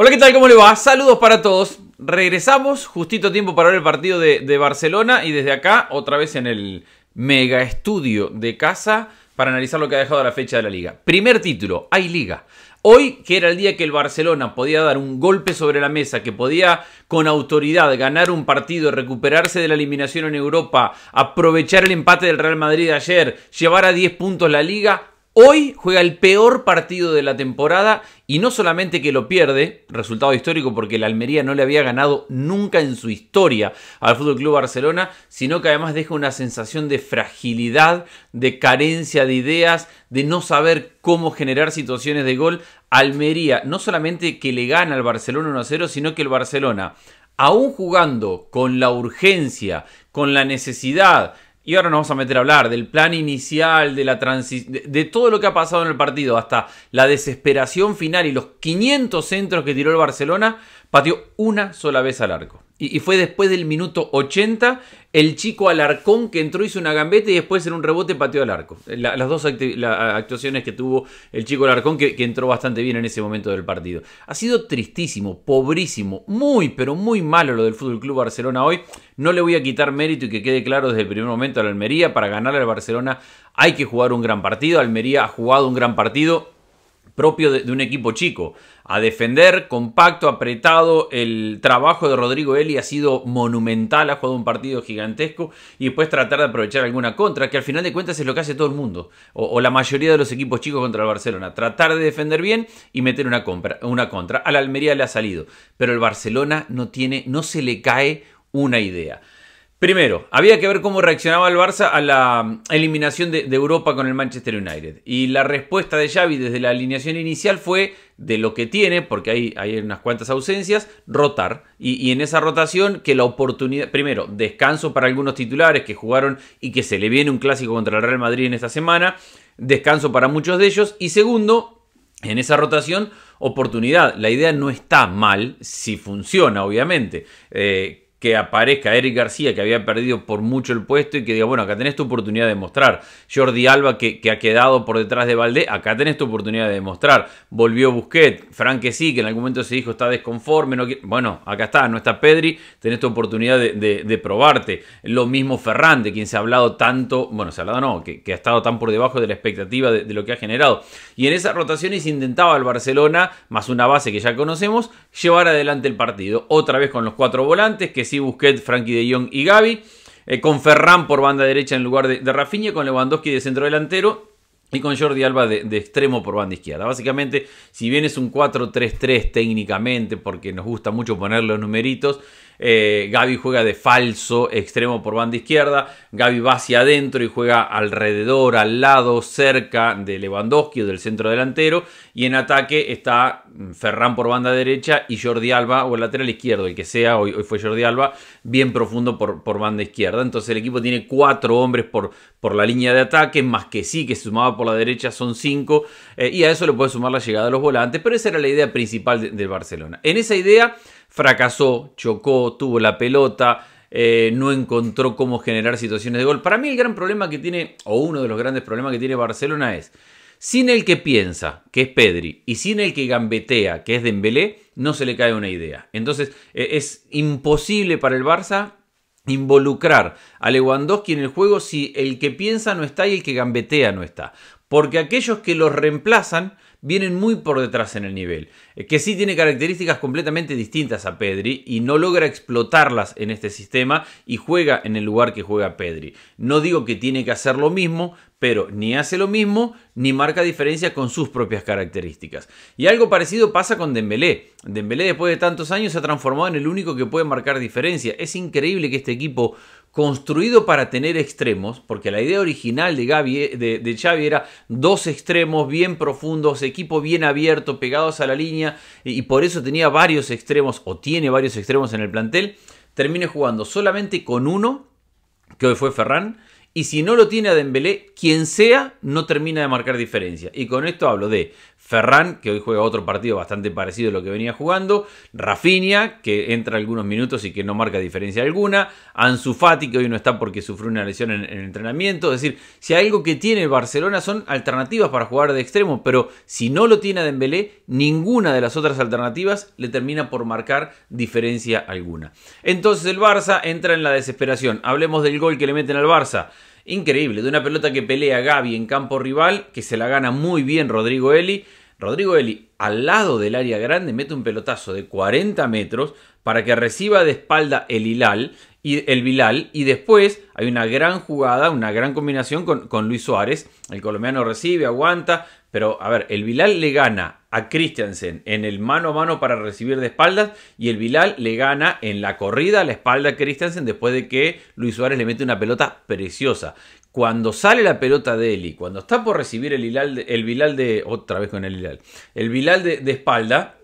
Hola, ¿qué tal? ¿Cómo le va? Saludos para todos. Regresamos, justito tiempo para ver el partido de, Barcelona y desde acá otra vez en el mega estudio de casa para analizar lo que ha dejado la fecha de la liga. Primer título, hay liga. Hoy, que era el día que el Barcelona podía dar un golpe sobre la mesa, que podía con autoridad ganar un partido, recuperarse de la eliminación en Europa, aprovechar el empate del Real Madrid de ayer, llevar a 10 puntos la liga, Hoy juega el peor partido de la temporada y no solamente que lo pierde, resultado histórico porque el Almería no le había ganado nunca en su historia al Fútbol Club Barcelona, sino que además deja una sensación de fragilidad, de carencia de ideas, de no saber cómo generar situaciones de gol. Almería no solamente que le gana al Barcelona 1 0, sino que el Barcelona, aún jugando con la urgencia, con la necesidad, y ahora nos vamos a meter a hablar del plan inicial, de, la de, todo lo que ha pasado en el partido, hasta la desesperación final y los 500 centros que tiró el Barcelona, pateó una sola vez al arco. Y, fue después del minuto 80 el chico Alarcón que entró, hizo una gambeta y después en un rebote pateó al arco. las dos actuaciones que tuvo el chico Alarcón que, entró bastante bien en ese momento del partido. Ha sido tristísimo, pobrísimo, muy pero muy malo lo del FC Club Barcelona hoy. No le voy a quitar mérito y que quede claro desde el primer momento a la Almería. Para ganar al Barcelona hay que jugar un gran partido. Almería ha jugado un gran partido propio de, un equipo chico. A defender, compacto, apretado. El trabajo de Rodrigo Eli ha sido monumental, ha jugado un partido gigantesco y después tratar de aprovechar alguna contra, que al final de cuentas es lo que hace todo el mundo, o, o la mayoría de los equipos chicos contra el Barcelona. Tratar de defender bien y meter una, compra, una contra. A la Almería le ha salido, pero el Barcelona no tiene, no se le cae una idea. Primero, había que ver cómo reaccionaba el Barça a la mm, eliminación de, Europa con el Manchester United. Y la respuesta de Xavi desde la alineación inicial fue de lo que tiene, porque hay, unas cuantas ausencias, rotar. Y, en esa rotación que la oportunidad, primero, descanso para algunos titulares que jugaron y que se le viene un clásico contra el Real Madrid en esta semana, descanso para muchos de ellos. Y segundo, en esa rotación, oportunidad. La idea no está mal, si funciona, obviamente. Eh, que aparezca Eric García, que había perdido por mucho el puesto, y que diga, bueno, acá tenés tu oportunidad de mostrar. Jordi Alba, que, ha quedado por detrás de Valdés, acá tenés tu oportunidad de demostrar. Volvió Busquets, Frank que sí, que en algún momento se dijo está desconforme, bueno, acá está, no está Pedri, tenés tu oportunidad de, probarte. Lo mismo Ferran, quien se ha hablado tanto, bueno, se ha hablado no, que, ha estado tan por debajo de la expectativa de, lo que ha generado. Y en esas rotaciones intentaba el Barcelona, más una base que ya conocemos, llevar adelante el partido. Otra vez con los cuatro volantes, que si Busquets, Frankie de Jong y Gaby. Eh, con Ferran por banda derecha en lugar de, de Rafinha, con Lewandowski de centro delantero y con Jordi Alba de, de, extremo por banda izquierda. Básicamente, si bien es un 4-3-3 técnicamente, porque nos gusta mucho poner los numeritos, eh, Gaby juega de falso extremo por banda izquierda, Gaby va hacia adentro y juega alrededor, al lado, cerca de Lewandowski o del centro delantero, y en ataque está mm, Ferran por banda derecha y Jordi Alba o el lateral izquierdo, el que sea, hoy, fue Jordi Alba, bien profundo por, banda izquierda, entonces el equipo tiene cuatro hombres por, por la línea de ataque, más que sí, que sumaba por la derecha son cinco, eh, y a eso le puede sumar la llegada de los volantes, pero esa era la idea principal del Barcelona. En esa idea fracasó, chocó, tuvo la pelota, eh, no encontró cómo generar situaciones de gol. Para mí el gran problema que tiene, o uno de los grandes problemas que tiene Barcelona es, sin el que piensa, que es Pedri, y sin el que gambetea, que es Dembélé, no se le cae una idea. Entonces e, es imposible para el Barça involucrar a Lewandowski en el juego si el que piensa no está y el que gambetea no está. Porque aquellos que los reemplazan vienen muy por detrás en el nivel, eh, que sí tiene características completamente distintas a Pedri y no logra explotarlas en este sistema y juega en el lugar que juega Pedri. No digo que tiene que hacer lo mismo, pero ni hace lo mismo ni marca diferencia con sus propias características. Y algo parecido pasa con Dembélé. Dembélé después de tantos años se ha transformado en el único que puede marcar diferencia. Es increíble que este equipo construido para tener extremos, porque la idea original de, Gaby, de, Xavi era dos extremos bien profundos, equipo bien abierto, pegados a la línea, y, por eso tenía varios extremos, o tiene varios extremos en el plantel, termine jugando solamente con uno, que hoy fue Ferran, y si no lo tiene a Dembélé, quien sea, no termina de marcar diferencia. Y con esto hablo de Ferran, que hoy juega otro partido bastante parecido a lo que venía jugando, Rafinha, que entra algunos minutos y que no marca diferencia alguna, Ansu que hoy no está porque sufrió una lesión en, el entrenamiento, es decir, si hay algo que tiene el Barcelona son alternativas para jugar de extremo, pero si no lo tiene Dembélé, ninguna de las otras alternativas le termina por marcar diferencia alguna. Entonces el Barça entra en la desesperación. Hablemos del gol que le meten al Barça. Increíble, de una pelota que pelea Gaby en campo rival, que se la gana muy bien Rodrigo Eli, Rodrigo Eli, al lado del área grande, mete un pelotazo de 40 metros para que reciba de espalda el Hilal y el Bilal. Y después hay una gran jugada, una gran combinación con, Luis Suárez. El colombiano recibe, aguanta. Pero a ver, el Bilal le gana a Christiansen en el mano a mano para recibir de espaldas. Y el Bilal le gana en la corrida a la espalda a Christiansen después de que Luis Suárez le mete una pelota preciosa cuando sale la pelota de Eli, cuando está por recibir el, hilal de, el Bilal de. Otra vez con el El Bilal de espalda.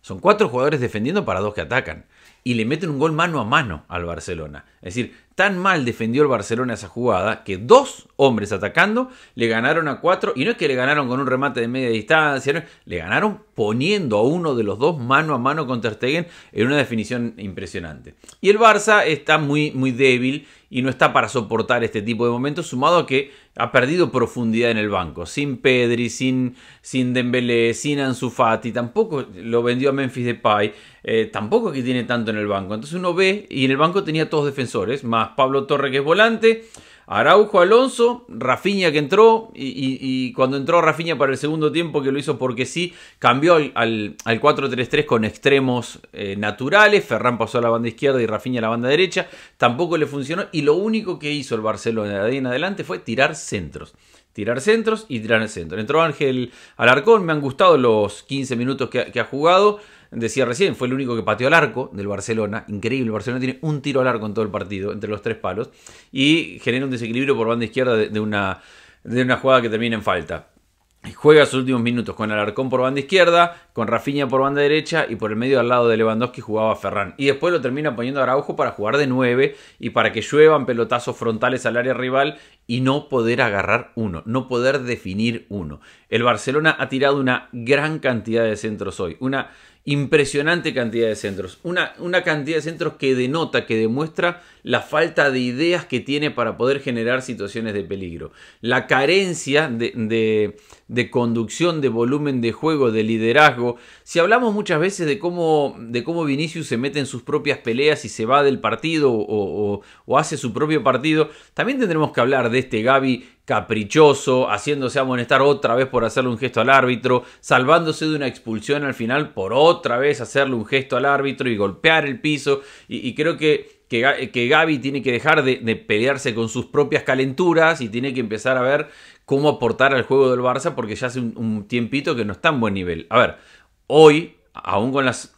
Son cuatro jugadores defendiendo para dos que atacan y le meten un gol mano a mano al Barcelona. Es decir, tan mal defendió el Barcelona esa jugada que dos hombres atacando le ganaron a cuatro y no es que le ganaron con un remate de media distancia, le ganaron poniendo a uno de los dos mano a mano contra Stegen en una definición impresionante. Y el Barça está muy, muy débil y no está para soportar este tipo de momentos, sumado a que ha perdido profundidad en el banco. Sin Pedri, sin, sin Dembélé, sin Ansu Fati, tampoco lo vendió a Memphis Depay, eh, tampoco que tiene tanto en el banco. Entonces uno ve, y en el banco tenía todos defensores, más Pablo Torre que es volante, Araujo, Alonso, Rafiña que entró y, cuando entró Rafiña para el segundo tiempo que lo hizo porque sí, cambió al, 4-3-3 con extremos eh, naturales, Ferran pasó a la banda izquierda y Rafiña a la banda derecha, tampoco le funcionó y lo único que hizo el Barcelona de en adelante fue tirar centros tirar centros y tirar el centro. Entró Ángel Alarcón, me han gustado los 15 minutos que ha jugado decía recién, fue el único que pateó al arco del Barcelona. Increíble, el Barcelona tiene un tiro al arco en todo el partido, entre los tres palos, y genera un desequilibrio por banda izquierda de, una, de una jugada que termina en falta. Juega sus últimos minutos con Alarcón por banda izquierda, con Rafinha por banda derecha y por el medio al lado de Lewandowski jugaba Ferran. Y después lo termina poniendo a Araujo para jugar de 9 y para que lluevan pelotazos frontales al área rival y no poder agarrar uno, no poder definir uno. El Barcelona ha tirado una gran cantidad de centros hoy, una impresionante cantidad de centros, una, una cantidad de centros que denota, que demuestra la falta de ideas que tiene para poder generar situaciones de peligro, la carencia de, conducción, de volumen de juego, de liderazgo. Si hablamos muchas veces de cómo, de cómo Vinicius se mete en sus propias peleas y se va del partido o hace su propio partido, también tendremos que hablar de este Gaby caprichoso, haciéndose amonestar otra vez por hacerle un gesto al árbitro, salvándose de una expulsión al final por otra vez hacerle un gesto al árbitro y golpear el piso. Y, creo que, que, tiene que dejar de, pelearse con sus propias calenturas y tiene que empezar a ver cómo aportar al juego del Barça porque ya hace un, un tiempito que no está en buen nivel. A ver, hoy, aún con las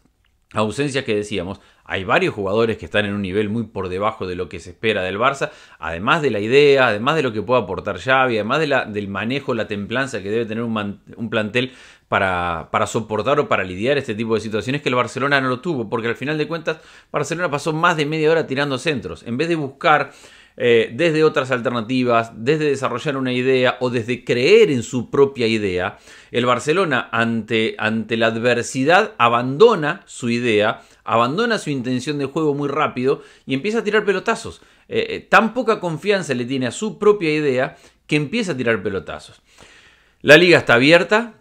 ausencias que decíamos, hay varios jugadores que están en un nivel muy por debajo de lo que se espera del Barça, además de la idea, además de lo que puede aportar Xavi, además del manejo, la templanza que debe tener un, plantel para, soportar o para lidiar este tipo de situaciones que el Barcelona no lo tuvo, porque al final de cuentas Barcelona pasó más de media hora tirando centros, en vez de buscar... Eh, desde otras alternativas, desde desarrollar una idea o desde creer en su propia idea, el Barcelona ante, ante la adversidad abandona su idea, abandona su intención de juego muy rápido y empieza a tirar pelotazos. Eh, eh, tan poca confianza le tiene a su propia idea que empieza a tirar pelotazos. La liga está abierta,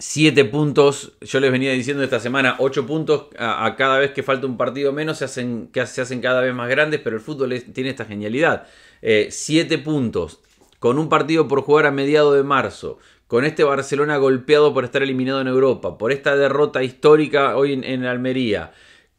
7 puntos, yo les venía diciendo esta semana, 8 puntos a, cada vez que falta un partido menos, se hacen, que se hacen cada vez más grandes, pero el fútbol tiene esta genialidad. 7 eh, puntos, con un partido por jugar a mediados de marzo, con este Barcelona golpeado por estar eliminado en Europa, por esta derrota histórica hoy en Almería,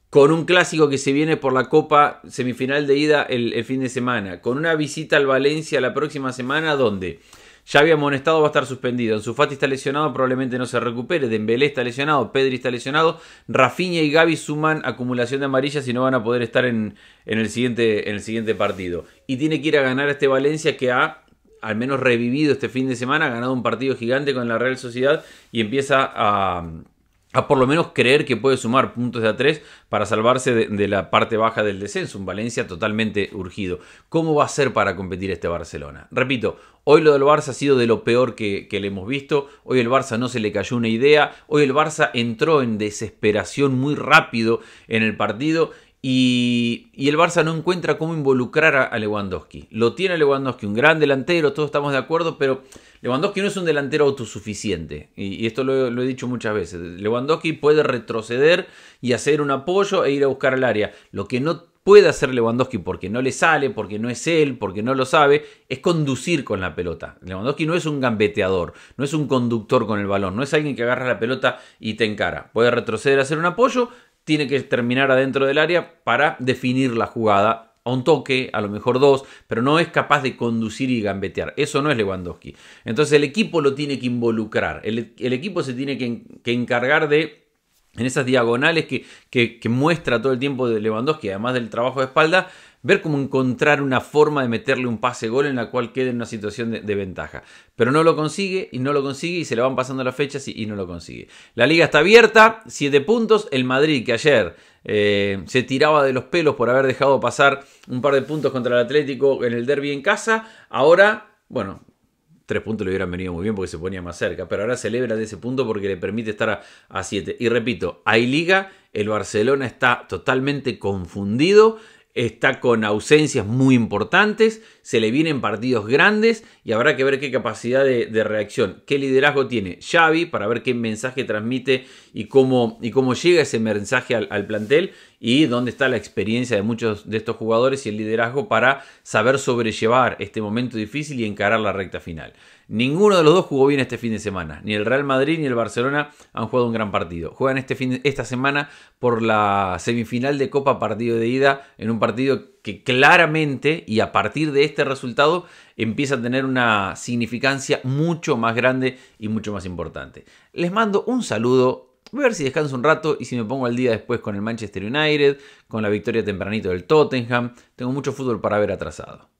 con un clásico que se viene por la Copa semifinal de ida el, fin de semana, con una visita al Valencia la próxima semana donde ya había amonestado va a estar suspendido, En Sufati está lesionado, probablemente no se recupere, Dembélé está lesionado, Pedri está lesionado, Rafinha y Gaby suman acumulación de amarillas y no van a poder estar en, el, siguiente, en el siguiente partido. Y tiene que ir a ganar este Valencia que ha al menos revivido este fin de semana, ha ganado un partido gigante con la Real Sociedad y empieza a a por lo menos creer que puede sumar puntos de a tres para salvarse de, la parte baja del descenso. Un Valencia totalmente urgido. ¿Cómo va a ser para competir este Barcelona? Repito, hoy lo del Barça ha sido de lo peor que, que le hemos visto. Hoy el Barça no se le cayó una idea. Hoy el Barça entró en desesperación muy rápido en el partido y, el Barça no encuentra cómo involucrar a, Lewandowski. Lo tiene Lewandowski, un gran delantero, todos estamos de acuerdo, pero Lewandowski no es un delantero autosuficiente. Y, esto lo, he dicho muchas veces. Lewandowski puede retroceder y hacer un apoyo e ir a buscar el área. Lo que no puede hacer Lewandowski porque no le sale, porque no es él, porque no lo sabe, es conducir con la pelota. Lewandowski no es un gambeteador, no es un conductor con el balón, no es alguien que agarra la pelota y te encara. Puede retroceder a hacer un apoyo tiene que terminar adentro del área para definir la jugada a un toque, a lo mejor dos, pero no es capaz de conducir y gambetear. Eso no es Lewandowski. Entonces el equipo lo tiene que involucrar, el, equipo se tiene que, encargar de... En esas diagonales que, que muestra todo el tiempo de Lewandowski, además del trabajo de espalda, ver cómo encontrar una forma de meterle un pase gol en la cual quede en una situación de, ventaja. Pero no lo consigue y no lo consigue y se le van pasando las fechas y, no lo consigue. La liga está abierta, 7 puntos. El Madrid que ayer eh, se tiraba de los pelos por haber dejado pasar un par de puntos contra el Atlético en el derby en casa, ahora, bueno, tres puntos le hubieran venido muy bien porque se ponía más cerca, pero ahora celebra de ese punto porque le permite estar a, 7. siete. Y repito, hay liga, el Barcelona está totalmente confundido, está con ausencias muy importantes, se le vienen partidos grandes y habrá que ver qué capacidad de, reacción, qué liderazgo tiene Xavi para ver qué mensaje transmite y cómo, y cómo llega ese mensaje al plantel y dónde está la experiencia de muchos de estos jugadores y el liderazgo para saber sobrellevar este momento difícil y encarar la recta final. Ninguno de los dos jugó bien este fin de semana. Ni el Real Madrid ni el Barcelona han jugado un gran partido. Juegan este fin esta semana por la semifinal de Copa partido de ida en un partido que claramente y a partir de este resultado empieza a tener una significancia mucho más grande y mucho más importante. Les mando un saludo Voy a ver si descanso un rato y si me pongo al día después con el Manchester United, con la victoria tempranito del Tottenham. Tengo mucho fútbol para ver atrasado.